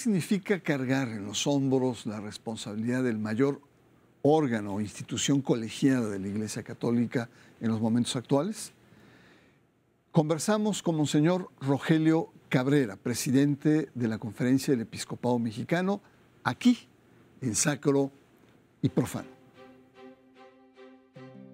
significa cargar en los hombros la responsabilidad del mayor órgano o institución colegiada de la Iglesia Católica en los momentos actuales? Conversamos con Monseñor Rogelio Cabrera, presidente de la Conferencia del Episcopado Mexicano, aquí en Sacro y Profano.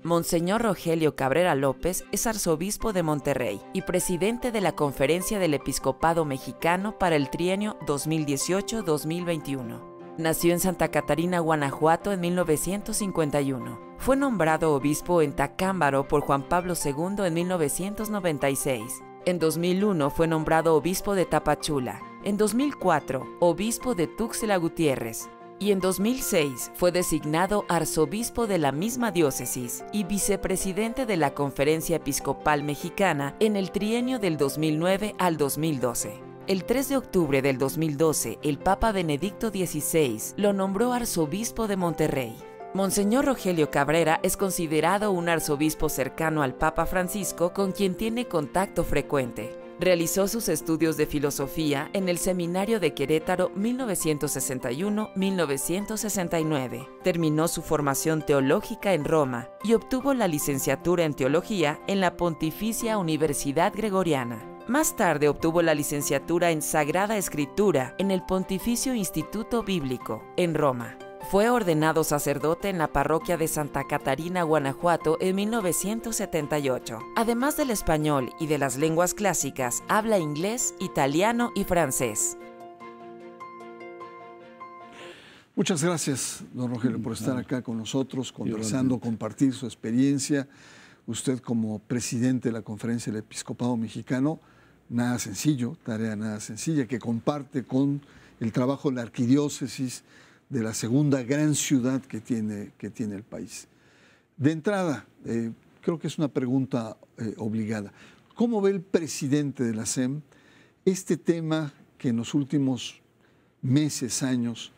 Monseñor Rogelio Cabrera López es arzobispo de Monterrey y presidente de la Conferencia del Episcopado Mexicano para el trienio 2018-2021. Nació en Santa Catarina, Guanajuato en 1951. Fue nombrado obispo en Tacámbaro por Juan Pablo II en 1996. En 2001 fue nombrado obispo de Tapachula. En 2004, obispo de Tuxtla Gutiérrez y en 2006 fue designado arzobispo de la misma diócesis y vicepresidente de la Conferencia Episcopal Mexicana en el trienio del 2009 al 2012. El 3 de octubre del 2012, el Papa Benedicto XVI lo nombró arzobispo de Monterrey. Monseñor Rogelio Cabrera es considerado un arzobispo cercano al Papa Francisco con quien tiene contacto frecuente Realizó sus estudios de filosofía en el Seminario de Querétaro 1961-1969. Terminó su formación teológica en Roma y obtuvo la licenciatura en teología en la Pontificia Universidad Gregoriana. Más tarde obtuvo la licenciatura en Sagrada Escritura en el Pontificio Instituto Bíblico, en Roma. Fue ordenado sacerdote en la parroquia de Santa Catarina, Guanajuato, en 1978. Además del español y de las lenguas clásicas, habla inglés, italiano y francés. Muchas gracias, don Rogelio, por estar acá con nosotros, conversando, compartir su experiencia. Usted como presidente de la Conferencia del Episcopado Mexicano, nada sencillo, tarea nada sencilla, que comparte con el trabajo de la arquidiócesis, de la segunda gran ciudad que tiene, que tiene el país. De entrada, eh, creo que es una pregunta eh, obligada. ¿Cómo ve el presidente de la SEM este tema que en los últimos meses, años,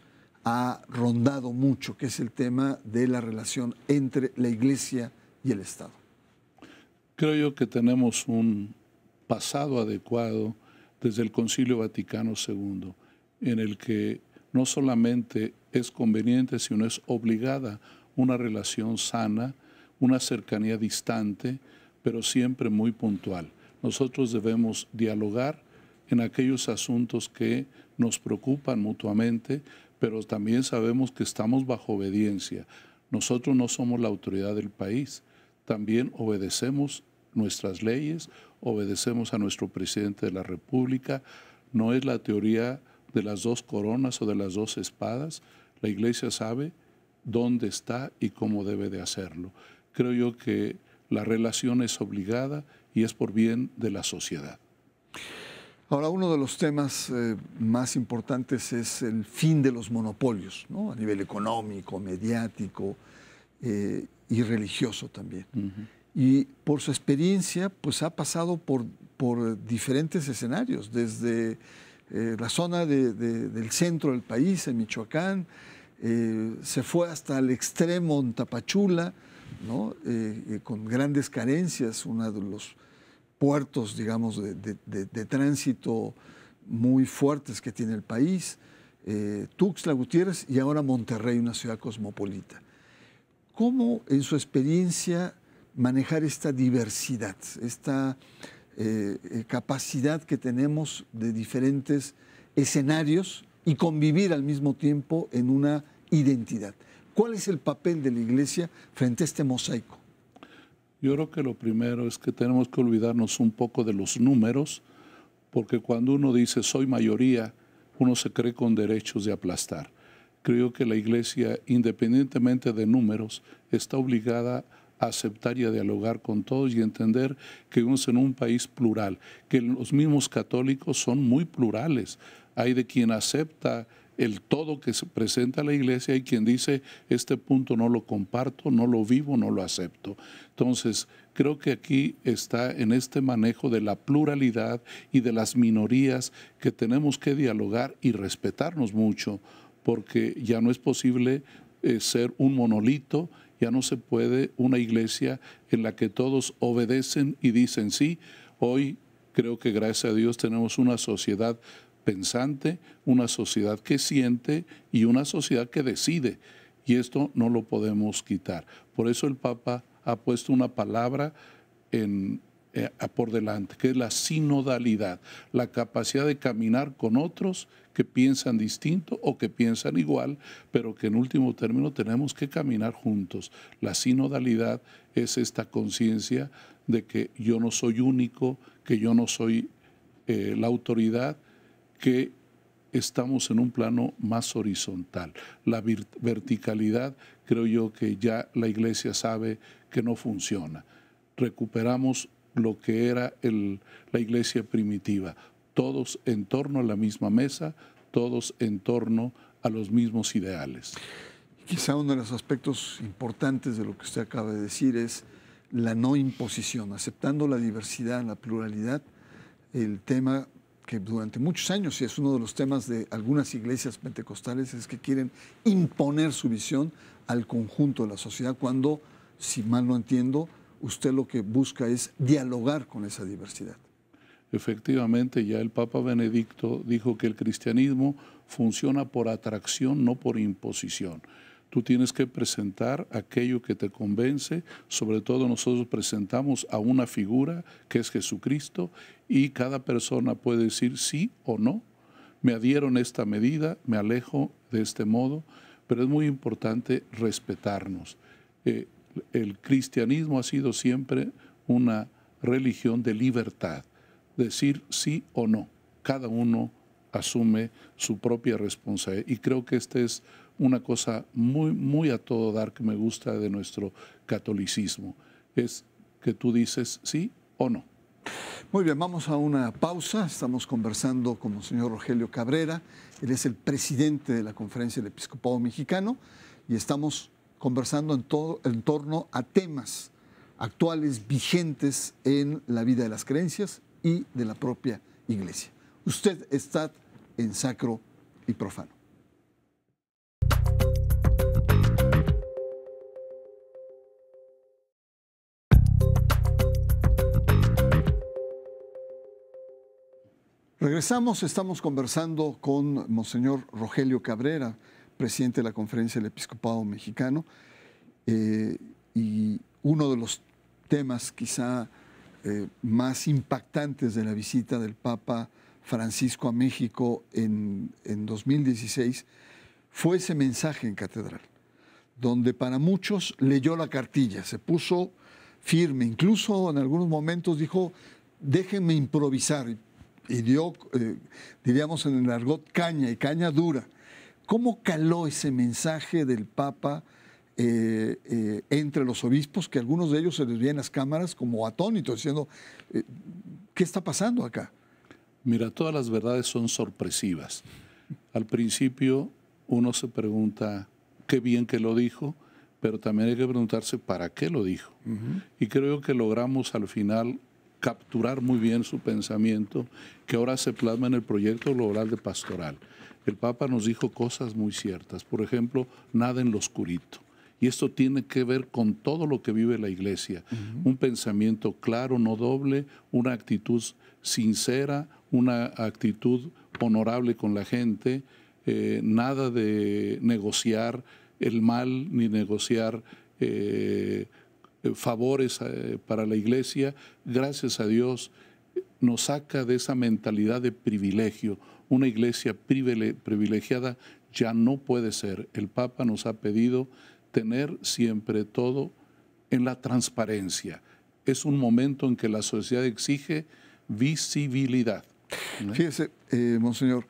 ha rondado mucho, que es el tema de la relación entre la Iglesia y el Estado? Creo yo que tenemos un pasado adecuado desde el Concilio Vaticano II, en el que no solamente es conveniente, sino es obligada una relación sana, una cercanía distante, pero siempre muy puntual. Nosotros debemos dialogar en aquellos asuntos que nos preocupan mutuamente, pero también sabemos que estamos bajo obediencia. Nosotros no somos la autoridad del país, también obedecemos nuestras leyes, obedecemos a nuestro presidente de la República. No es la teoría de las dos coronas o de las dos espadas, la iglesia sabe dónde está y cómo debe de hacerlo. Creo yo que la relación es obligada y es por bien de la sociedad. Ahora, uno de los temas eh, más importantes es el fin de los monopolios, ¿no? a nivel económico, mediático eh, y religioso también. Y por su experiencia, pues ha pasado por, por diferentes escenarios, desde eh, la zona del centro del país, en Michoacán, eh, se fue hasta el extremo en Tapachula, eh, con grandes carencias, uno de los puertos, digamos, de, tránsito muy fuertes que tiene el país, Tuxtla Gutiérrez y ahora Monterrey, una ciudad cosmopolita. ¿Cómo en su experiencia manejar esta diversidad, esta eh, eh, capacidad que tenemos de diferentes escenarios y convivir al mismo tiempo en una identidad. ¿Cuál es el papel de la iglesia frente a este mosaico? Yo creo que lo primero es que tenemos que olvidarnos un poco de los números, porque cuando uno dice soy mayoría, uno se cree con derechos de aplastar. Creo que la iglesia, independientemente de números, está obligada aceptar y a dialogar con todos y entender que vivimos en un país plural, que los mismos católicos son muy plurales. Hay de quien acepta el todo que se presenta a la iglesia y quien dice, este punto no lo comparto, no lo vivo, no lo acepto. Entonces, creo que aquí está en este manejo de la pluralidad y de las minorías que tenemos que dialogar y respetarnos mucho, porque ya no es posible eh, ser un monolito ya no se puede una iglesia en la que todos obedecen y dicen sí. Hoy creo que gracias a Dios tenemos una sociedad pensante, una sociedad que siente y una sociedad que decide. Y esto no lo podemos quitar. Por eso el Papa ha puesto una palabra en eh, por delante, que es la sinodalidad, la capacidad de caminar con otros que piensan distinto o que piensan igual, pero que en último término tenemos que caminar juntos. La sinodalidad es esta conciencia de que yo no soy único, que yo no soy eh, la autoridad, que estamos en un plano más horizontal. La verticalidad creo yo que ya la iglesia sabe que no funciona. Recuperamos lo que era la iglesia primitiva, todos en torno a la misma mesa, todos en torno a los mismos ideales. Quizá uno de los aspectos importantes de lo que usted acaba de decir es la no imposición, aceptando la diversidad, la pluralidad, el tema que durante muchos años, y es uno de los temas de algunas iglesias pentecostales, es que quieren imponer su visión al conjunto de la sociedad, cuando, si mal no entiendo, usted lo que busca es dialogar con esa diversidad. Efectivamente, ya el Papa Benedicto dijo que el cristianismo funciona por atracción, no por imposición. Tú tienes que presentar aquello que te convence, sobre todo nosotros presentamos a una figura que es Jesucristo y cada persona puede decir sí o no, me adhiero esta medida, me alejo de este modo, pero es muy importante respetarnos. Eh, el cristianismo ha sido siempre una religión de libertad, decir sí o no. Cada uno asume su propia responsabilidad. Y creo que esta es una cosa muy, muy a todo dar que me gusta de nuestro catolicismo. Es que tú dices sí o no. Muy bien, vamos a una pausa. Estamos conversando con el señor Rogelio Cabrera. Él es el presidente de la Conferencia del Episcopado Mexicano y estamos conversando en, todo, torno a temas actuales, vigentes en la vida de las creencias y de la propia iglesia. Usted está en sacro y profano. Regresamos, estamos conversando con Monseñor Rogelio Cabrera, presidente de la Conferencia del Episcopado Mexicano, eh, y uno de los temas quizá eh, más impactantes de la visita del Papa Francisco a México en, 2016 fue ese mensaje en catedral, donde para muchos leyó la cartilla, se puso firme, incluso en algunos momentos dijo, déjenme improvisar, y dio, eh, diríamos en el argot, caña y caña dura ¿Cómo caló ese mensaje del Papa eh, eh, entre los obispos, que algunos de ellos se les en las cámaras como atónitos, diciendo, eh, ¿qué está pasando acá? Mira, todas las verdades son sorpresivas. Al principio uno se pregunta, qué bien que lo dijo, pero también hay que preguntarse para qué lo dijo. Y creo que logramos al final capturar muy bien su pensamiento, que ahora se plasma en el proyecto global de pastoral. El Papa nos dijo cosas muy ciertas, por ejemplo, nada en lo oscurito. Y esto tiene que ver con todo lo que vive la iglesia. Un pensamiento claro, no doble, una actitud sincera, una actitud honorable con la gente, eh, nada de negociar el mal ni negociar eh, eh, favores eh, para la iglesia, gracias a Dios nos saca de esa mentalidad de privilegio. Una iglesia privilegiada ya no puede ser. El Papa nos ha pedido tener siempre todo en la transparencia. Es un momento en que la sociedad exige visibilidad. Fíjese, eh, Monseñor,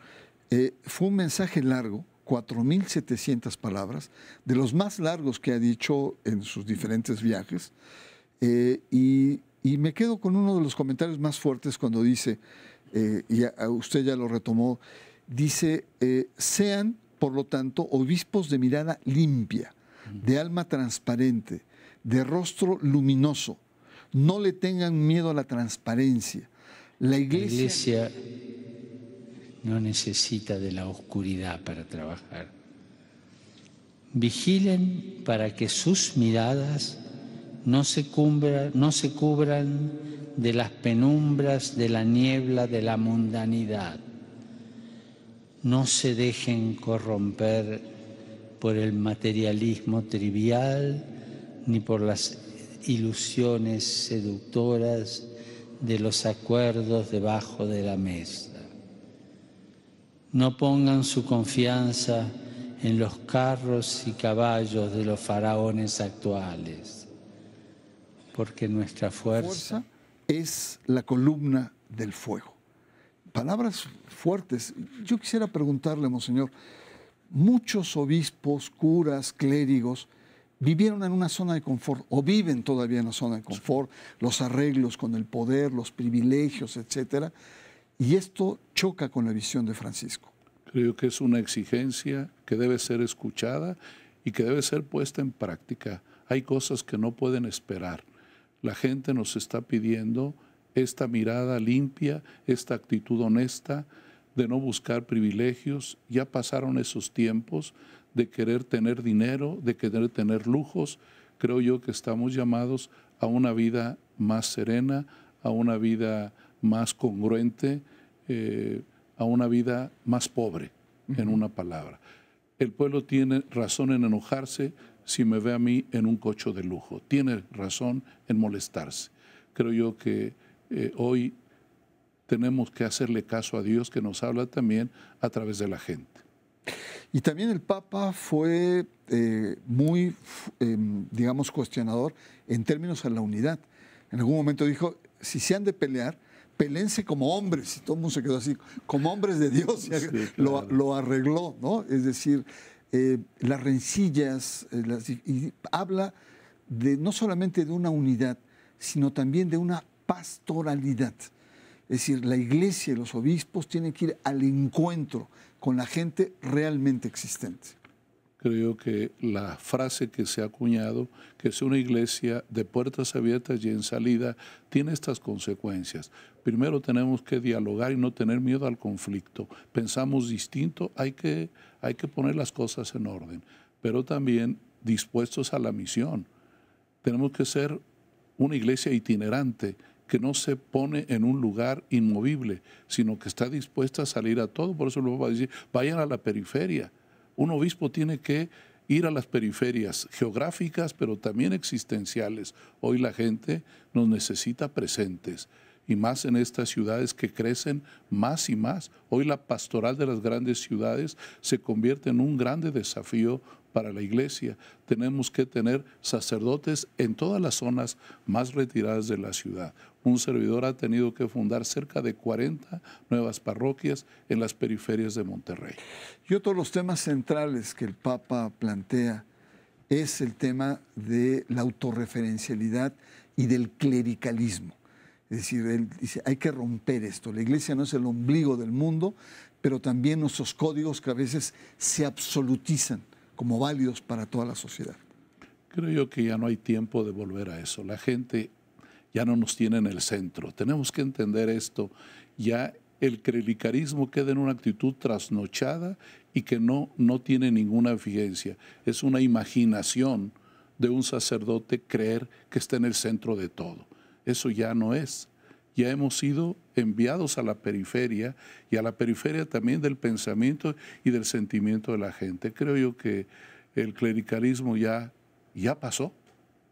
fue un mensaje largo, 4.700 palabras, de los más largos que ha dicho en sus diferentes viajes. Eh, y, me quedo con uno de los comentarios más fuertes cuando dice, eh, y usted ya lo retomó, dice, eh, sean, por lo tanto, obispos de mirada limpia, de alma transparente, de rostro luminoso. No le tengan miedo a la transparencia. la iglesia no necesita de la oscuridad para trabajar. Vigilen para que sus miradas no se, no se cubran de las penumbras de la niebla de la mundanidad. No se dejen corromper por el materialismo trivial ni por las ilusiones seductoras de los acuerdos debajo de la mesa. No pongan su confianza en los carros y caballos de los faraones actuales, porque nuestra fuerza, es la columna del fuego. Palabras fuertes. Yo quisiera preguntarle, Monseñor, muchos obispos, curas, clérigos, vivieron en una zona de confort o viven todavía en una zona de confort, los arreglos con el poder, los privilegios, etcétera, y esto choca con la visión de Francisco. Creo que es una exigencia que debe ser escuchada y que debe ser puesta en práctica. Hay cosas que no pueden esperar. La gente nos está pidiendo esta mirada limpia, esta actitud honesta de no buscar privilegios. Ya pasaron esos tiempos de querer tener dinero, de querer tener lujos. Creo yo que estamos llamados a una vida más serena, a una vida más congruente eh, a una vida más pobre, en una palabra. El pueblo tiene razón en enojarse si me ve a mí en un coche de lujo, tiene razón en molestarse. Creo yo que eh, hoy tenemos que hacerle caso a Dios que nos habla también a través de la gente. Y también el Papa fue eh, muy, digamos, cuestionador en términos a la unidad. En algún momento dijo, si se han de pelear, pelense como hombres, y todo el mundo se quedó así, como hombres de Dios, lo, arregló, ¿no? Es decir, eh, las rencillas, eh, y habla de no solamente de una unidad, sino también de una pastoralidad. Es decir, la iglesia y los obispos tienen que ir al encuentro con la gente realmente existente creo que la frase que se ha acuñado, que es una iglesia de puertas abiertas y en salida, tiene estas consecuencias. Primero tenemos que dialogar y no tener miedo al conflicto. Pensamos distinto, hay que, hay que poner las cosas en orden, pero también dispuestos a la misión. Tenemos que ser una iglesia itinerante que no se pone en un lugar inmovible, sino que está dispuesta a salir a todo. Por eso luego va a decir, vayan a la periferia un obispo tiene que ir a las periferias geográficas, pero también existenciales. Hoy la gente nos necesita presentes y más en estas ciudades que crecen más y más. Hoy la pastoral de las grandes ciudades se convierte en un grande desafío para la iglesia. Tenemos que tener sacerdotes en todas las zonas más retiradas de la ciudad. Un servidor ha tenido que fundar cerca de 40 nuevas parroquias en las periferias de Monterrey. Y otro de los temas centrales que el Papa plantea es el tema de la autorreferencialidad y del clericalismo. Es decir, él dice, hay que romper esto. La iglesia no es el ombligo del mundo, pero también nuestros códigos que a veces se absolutizan como válidos para toda la sociedad. Creo yo que ya no hay tiempo de volver a eso. La gente ya no nos tiene en el centro. Tenemos que entender esto. Ya el crelicarismo queda en una actitud trasnochada y que no, no tiene ninguna eficiencia. Es una imaginación de un sacerdote creer que está en el centro de todo. Eso ya no es ya hemos sido enviados a la periferia y a la periferia también del pensamiento y del sentimiento de la gente. Creo yo que el clericalismo ya, ya pasó,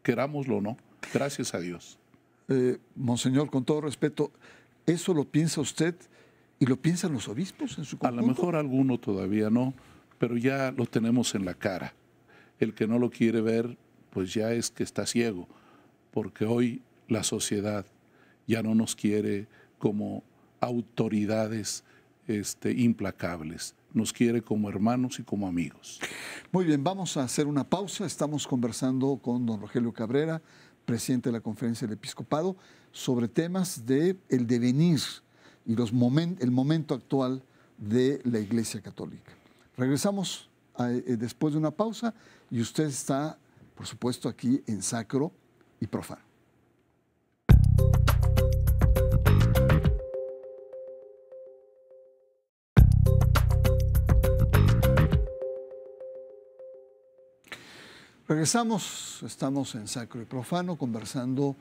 querámoslo o no, gracias a Dios. Eh, monseñor, con todo respeto, ¿eso lo piensa usted y lo piensan los obispos en su conjunto? A lo mejor alguno todavía no, pero ya lo tenemos en la cara. El que no lo quiere ver, pues ya es que está ciego, porque hoy la sociedad ya no nos quiere como autoridades este, implacables, nos quiere como hermanos y como amigos. Muy bien, vamos a hacer una pausa. Estamos conversando con don Rogelio Cabrera, presidente de la Conferencia del Episcopado, sobre temas de devenir y los el momento actual de la Iglesia Católica. Regresamos eh, eh, después de una pausa y usted está, por supuesto, aquí en Sacro y Profano. Regresamos, estamos en Sacro y Profano conversando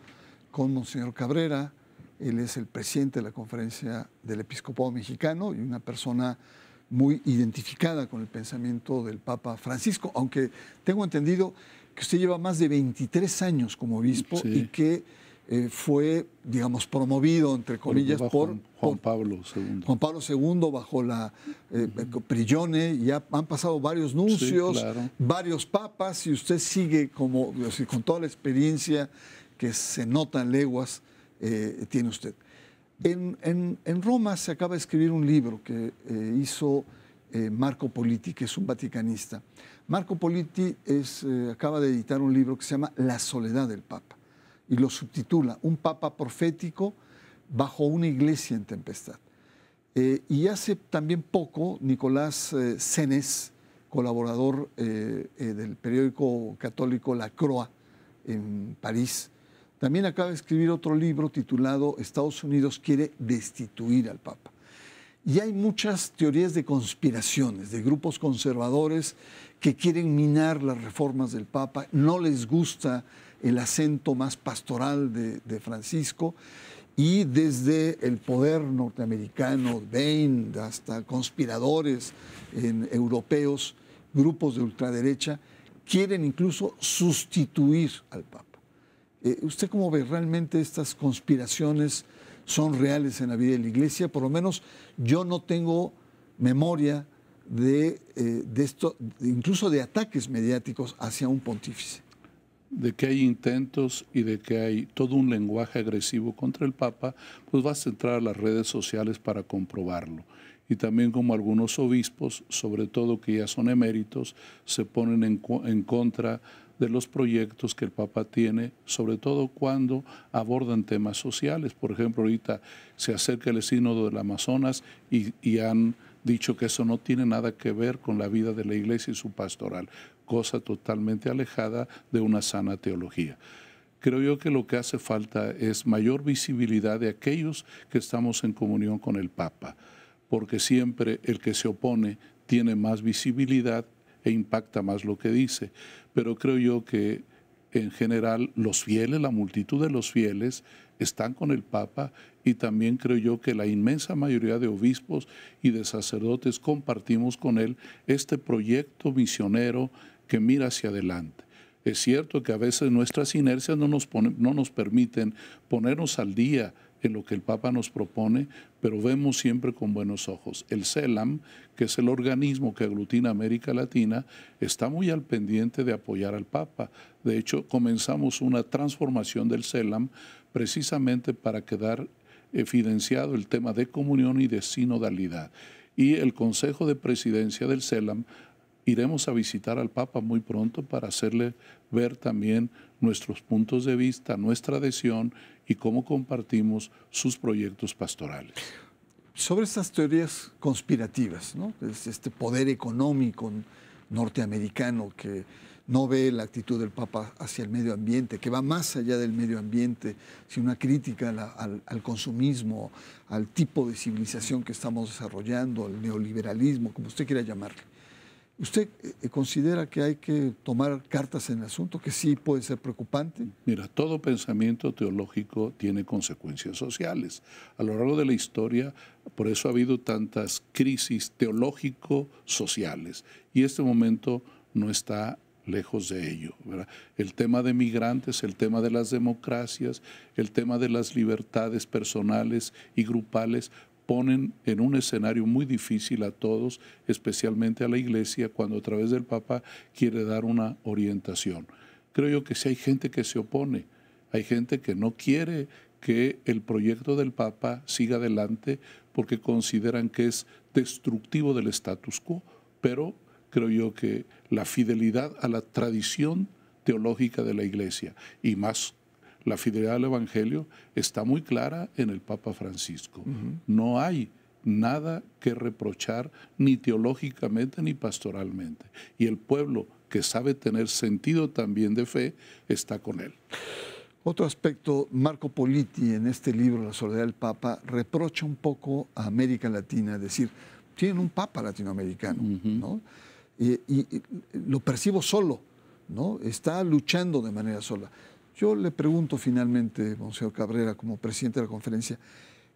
con Monseñor Cabrera. Él es el presidente de la Conferencia del Episcopado Mexicano y una persona muy identificada con el pensamiento del Papa Francisco, aunque tengo entendido que usted lleva más de 23 años como obispo y que eh, fue, digamos, promovido, entre comillas, por, Juan, Pablo II. Juan Pablo II bajo la eh, eh, Prillone, ya han pasado varios nuncios, varios papas, y usted sigue como, con toda la experiencia que se nota en leguas, tiene usted. En, Roma se acaba de escribir un libro que hizo Marco Politi, que es un vaticanista. Marco Politi acaba de editar un libro que se llama La soledad del Papa y lo subtitula Un Papa profético bajo una iglesia en tempestad. Eh, y hace también poco Nicolás Cenes, eh, colaborador eh, del periódico católico La Croa en París, también acaba de escribir otro libro titulado Estados Unidos quiere destituir al Papa. Y hay muchas teorías de conspiraciones, de grupos conservadores que quieren minar las reformas del Papa, no les gusta el acento más pastoral de, Francisco. Y desde el poder norteamericano, Bain, hasta conspiradores europeos, grupos de ultraderecha, quieren incluso sustituir al Papa. Eh, ¿Usted cómo ve realmente estas conspiraciones? son reales en la vida de la iglesia. Por lo menos yo no tengo memoria de eh, esto, incluso de ataques mediáticos hacia un pontífice de que hay intentos y de que hay todo un lenguaje agresivo contra el Papa, pues vas a entrar a las redes sociales para comprobarlo. Y también como algunos obispos, sobre todo que ya son eméritos, se ponen en, contra de los proyectos que el Papa tiene, sobre todo cuando abordan temas sociales. Por ejemplo, ahorita se acerca el sínodo del Amazonas y han dicho que eso no tiene nada que ver con la vida de la iglesia y su pastoral cosa totalmente alejada de una sana teología. Creo yo que lo que hace falta es mayor visibilidad de aquellos que estamos en comunión con el Papa, porque siempre el que se opone tiene más visibilidad e impacta más lo que dice. Pero creo yo que en general los fieles, la multitud de los fieles, están con el Papa y también creo yo que la inmensa mayoría de obispos y de sacerdotes compartimos con él este proyecto misionero que mira hacia adelante. Es cierto que a veces nuestras inercias no nos, no nos permiten ponernos al día en lo que el Papa nos propone, pero vemos siempre con buenos ojos. El CELAM, que es el organismo que aglutina América Latina, está muy al pendiente de apoyar al Papa. De hecho, comenzamos una transformación del CELAM precisamente para quedar evidenciado el tema de comunión y de sinodalidad. Y el Consejo de Presidencia del CELAM Iremos a visitar al Papa muy pronto para hacerle ver también nuestros puntos de vista, nuestra adhesión y cómo compartimos sus proyectos pastorales. Sobre estas teorías conspirativas, este poder económico norteamericano que no ve la actitud del Papa hacia el medio ambiente, que va más allá del medio ambiente, sino una crítica al, consumismo, al tipo de civilización que estamos desarrollando, al neoliberalismo, como usted quiera llamarlo. ¿Usted eh, considera que hay que tomar cartas en el asunto, que sí puede ser preocupante? Mira, todo pensamiento teológico tiene consecuencias sociales. A lo largo de la historia, por eso ha habido tantas crisis teológico-sociales. Y este momento no está lejos de ello. El tema de migrantes, el tema de las democracias, el tema de las libertades personales y grupales, ponen en un escenario muy difícil a todos, especialmente a la iglesia, cuando a través del Papa quiere dar una orientación. Creo yo que si hay gente que se opone, hay gente que no quiere que el proyecto del Papa siga adelante porque consideran que es destructivo del status quo, pero creo yo que la fidelidad a la tradición teológica de la Iglesia y más la fidelidad al Evangelio está muy clara en el Papa Francisco. No hay nada que reprochar ni teológicamente ni pastoralmente. Y el pueblo que sabe tener sentido también de fe está con él. Otro aspecto, Marco Politi en este libro, La soledad del Papa, reprocha un poco a América Latina, es decir, tienen un Papa latinoamericano, ¿no? Y, lo percibo solo, ¿no? Está luchando de manera sola. Yo le pregunto finalmente, Monseñor Cabrera, como presidente de la conferencia,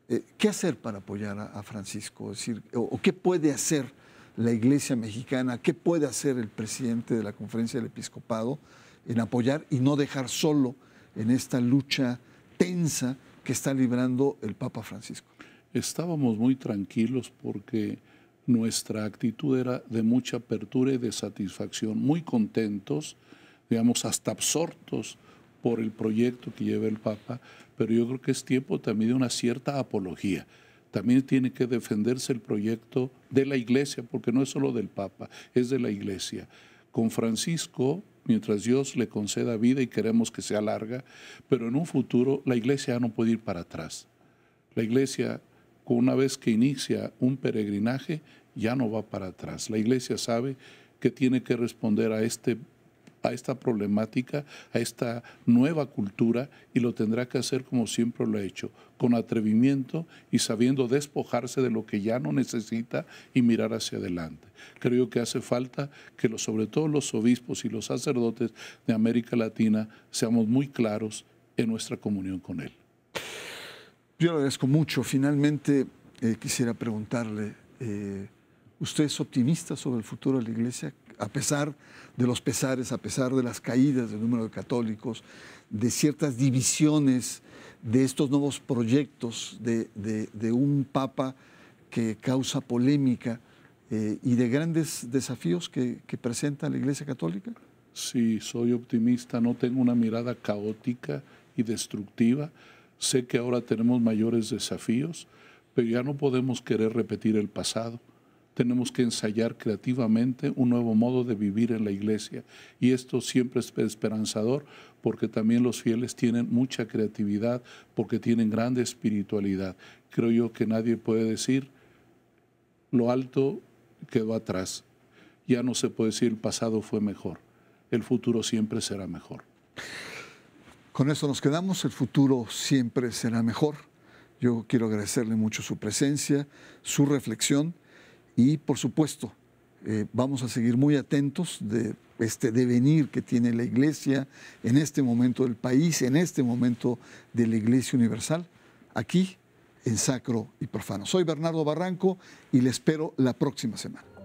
eh, ¿qué hacer para apoyar a, Francisco? decir, o, qué puede hacer la Iglesia mexicana? ¿Qué puede hacer el presidente de la conferencia del episcopado en apoyar y no dejar solo en esta lucha tensa que está librando el Papa Francisco? Estábamos muy tranquilos porque nuestra actitud era de mucha apertura y de satisfacción, muy contentos, digamos, hasta absortos por el proyecto que lleva el Papa, pero yo creo que es tiempo también de una cierta apología. También tiene que defenderse el proyecto de la Iglesia, porque no es solo del Papa, es de la Iglesia. Con Francisco, mientras Dios le conceda vida y queremos que sea larga, pero en un futuro la Iglesia ya no puede ir para atrás. La Iglesia, una vez que inicia un peregrinaje, ya no va para atrás. La Iglesia sabe que tiene que responder a este a esta problemática, a esta nueva cultura y lo tendrá que hacer como siempre lo ha hecho, con atrevimiento y sabiendo despojarse de lo que ya no necesita y mirar hacia adelante. Creo que hace falta que sobre todo los obispos y los sacerdotes de América Latina seamos muy claros en nuestra comunión con Él. Yo le agradezco mucho. Finalmente eh, quisiera preguntarle, eh, ¿usted es optimista sobre el futuro de la Iglesia? a pesar de los pesares, a pesar de las caídas del número de católicos, de ciertas divisiones de estos nuevos proyectos de, un papa que causa polémica eh, y de grandes desafíos que, que presenta la Iglesia Católica? Sí, soy optimista, no tengo una mirada caótica y destructiva. Sé que ahora tenemos mayores desafíos, pero ya no podemos querer repetir el pasado tenemos que ensayar creativamente un nuevo modo de vivir en la iglesia. Y esto siempre es esperanzador porque también los fieles tienen mucha creatividad, porque tienen grande espiritualidad. Creo yo que nadie puede decir lo alto quedó atrás. Ya no se puede decir el pasado fue mejor. El futuro siempre será mejor. Con eso nos quedamos. El futuro siempre será mejor. Yo quiero agradecerle mucho su presencia, su reflexión. Y por supuesto, eh, vamos a seguir muy atentos de este devenir que tiene la Iglesia en este momento del país, en este momento de la Iglesia Universal, aquí en Sacro y Profano. Soy Bernardo Barranco y le espero la próxima semana.